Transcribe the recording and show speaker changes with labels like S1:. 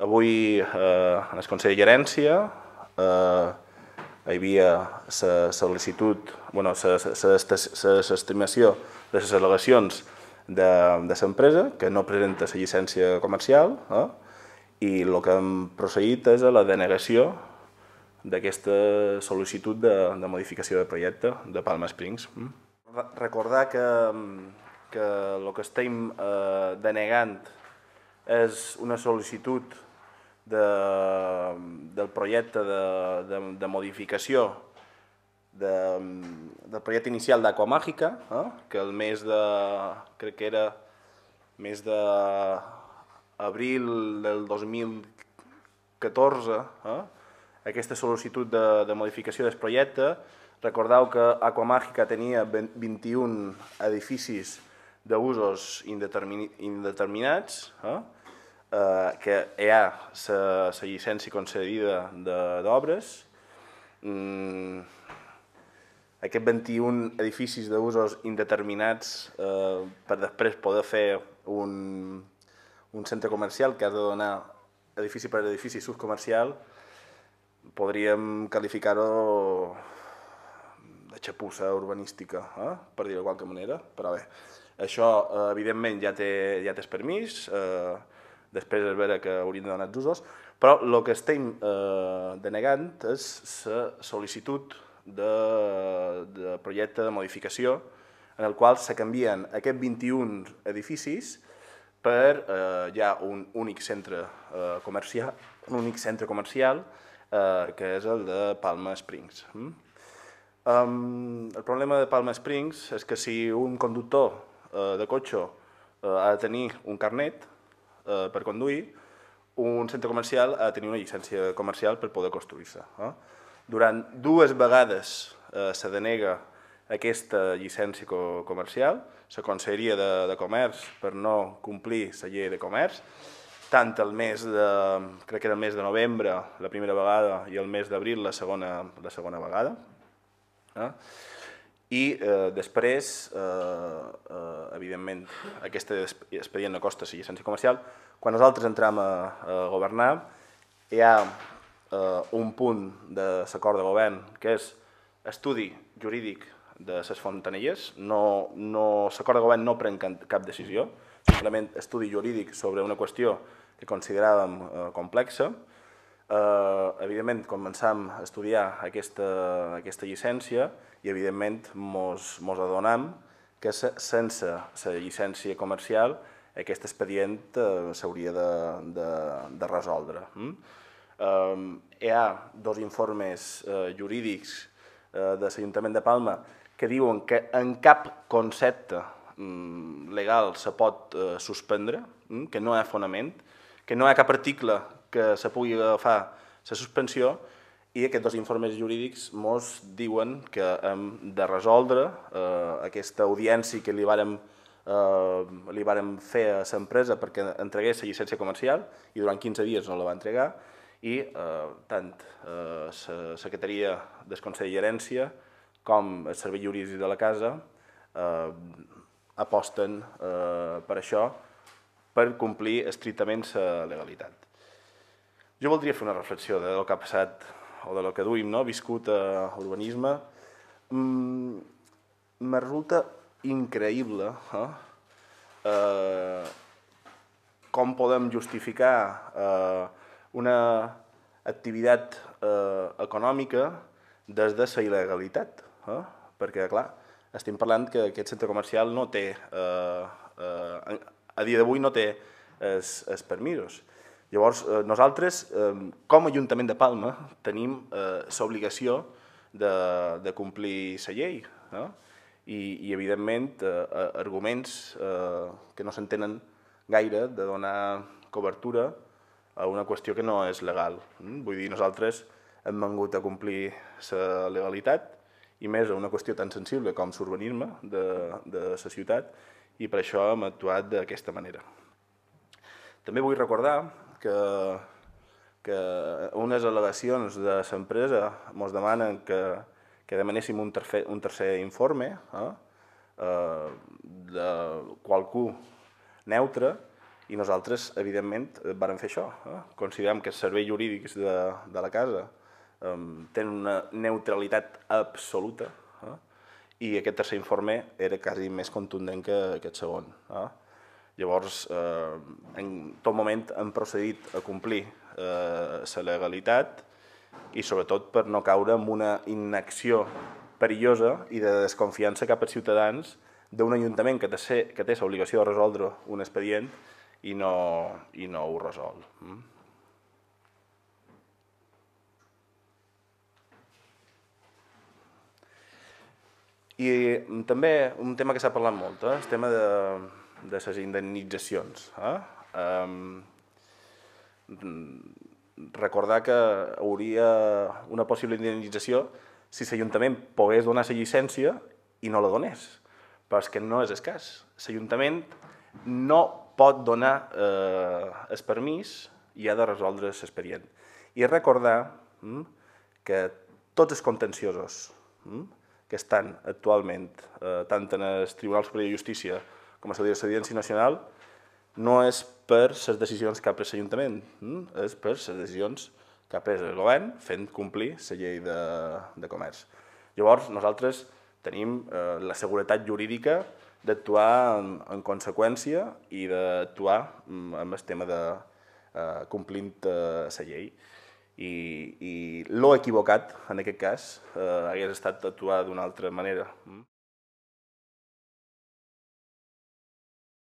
S1: Avui eh, en el Consell de Gerència eh, hi havia la sol·licitud, bueno, l'estimació de les al·legacions de, de l'empresa, que no presenta la llicència comercial, eh? i el que hem procedit és a la denegació d'aquesta sol·licitud de, de modificació de projecte de Palma Springs. Mm. Recordar que, que el que estem eh, denegant és una sol·licitud de, del projecte de, de, de modificació de, del projecte inicial d'Aquamàgica, eh? que el mes de... crec que era mes de abril del 2014, eh? aquesta sol·licitud de, de modificació del projecte. Recordeu que Aquamàgica tenia 21 edificis d'usos indeterminats, eh? eh, que hi ha la llicència concedida d'obres, mm, aquests 21 edificis d'usos indeterminats eh, per després poder fer un, un centre comercial que has de donar edifici per edifici subcomercial, podríem qualificar-ho de xapussa urbanística, eh? per dir-ho de qualque manera, però bé, això eh, evidentment ja té, ja té permís, eh, després es veure que haurien de donar els usos, però el que estem eh, denegant és la sol·licitud de, de projecte de modificació en el qual se canvien aquests 21 edificis per eh, ja un únic centre eh, comercial, un únic centre comercial eh, que és el de Palma Springs. Mm? Um, el problema de Palma Springs és que si un conductor eh, de cotxe eh, ha de tenir un carnet, eh, per conduir, un centre comercial ha de tenir una llicència comercial per poder construir-se. Eh? Durant dues vegades eh, se denega aquesta llicència co comercial, la Conselleria de, de Comerç per no complir la llei de comerç, tant el mes de, crec que era el mes de novembre la primera vegada i el mes d'abril la, segona, la segona vegada. Eh? I eh, després, eh, eh, evidentment, aquest expedient no costa si hi llicència comercial. Quan nosaltres entrem a, a governar, hi ha eh, un punt de l'acord de govern que és estudi jurídic de les fontanelles. No, no, l'acord de govern no pren cap decisió, simplement estudi jurídic sobre una qüestió que consideràvem eh, complexa eh, evidentment començam a estudiar aquesta, aquesta llicència i evidentment mos, mos adonam que se, sense la llicència comercial aquest expedient eh, s'hauria de, de, de resoldre. Mm? Eh, hi ha dos informes eh, jurídics eh, de l'Ajuntament de Palma que diuen que en cap concepte mm, legal se pot eh, suspendre, hm? que no hi ha fonament, que no hi ha cap article que se pugui agafar la suspensió i aquests dos informes jurídics mos diuen que hem de resoldre eh, aquesta audiència que li vàrem, eh, li vàrem fer a l'empresa perquè entregués la llicència comercial i durant 15 dies no la va entregar i eh, tant la eh, Secretaria del Consell d'Herència com el Servei Jurídic de la Casa eh, aposten eh, per això per complir estrictament la legalitat. Jo voldria fer una reflexió del que ha passat o del que duim, no? viscut a eh, urbanisme. Mm, me resulta increïble eh? Eh, com podem justificar eh, una activitat eh, econòmica des de la il·legalitat. Eh? Perquè, clar, estem parlant que aquest centre comercial no té, eh, eh, a dia d'avui no té els permisos. Llavors, eh, nosaltres, eh, com a Ajuntament de Palma, tenim eh, l'obligació de, de complir la llei. No? I, I, evidentment, eh, arguments eh, que no s'entenen gaire de donar cobertura a una qüestió que no és legal. Mm? Vull dir, nosaltres hem vengut a complir la legalitat i més a una qüestió tan sensible com l'urbanisme de, de la ciutat i per això hem actuat d'aquesta manera. També vull recordar que, que unes al·legacions de l'empresa ens demanen que, que demanéssim un, terfe, un tercer informe eh, eh, de qualcú neutre i nosaltres, evidentment, vàrem fer això. Eh? Considerem que els serveis jurídics de, de la casa eh, tenen una neutralitat absoluta eh? i aquest tercer informe era quasi més contundent que aquest segon. Eh? Llavors, eh, en tot moment hem procedit a complir eh, la legalitat i sobretot per no caure en una inacció perillosa i de desconfiança cap als ciutadans d'un ajuntament que té, que té l'obligació de resoldre un expedient i no, i no ho resol. Mm? I mm, també un tema que s'ha parlat molt, eh? el tema de, de les indemnitzacions. Eh? Um, recordar que hauria una possible indemnització si l'Ajuntament pogués donar la llicència i no la donés. Però és que no és el cas. L'Ajuntament no pot donar eh, el permís i ha de resoldre l'expedient. I recordar mm, que tots els contenciosos mm, que estan actualment, eh, tant en el Tribunal Superior de Justícia com a l'Audiència Nacional, no és per les decisions que ha pres l'Ajuntament, hm? és per les decisions que ha pres el govern fent complir la llei de, de comerç. Llavors, nosaltres tenim eh, la seguretat jurídica d'actuar en, en conseqüència i d'actuar hm, amb el tema de eh, complint eh, la llei. I, i l'ho equivocat, en aquest cas, eh, hagués estat actuar d'una altra manera. Hm?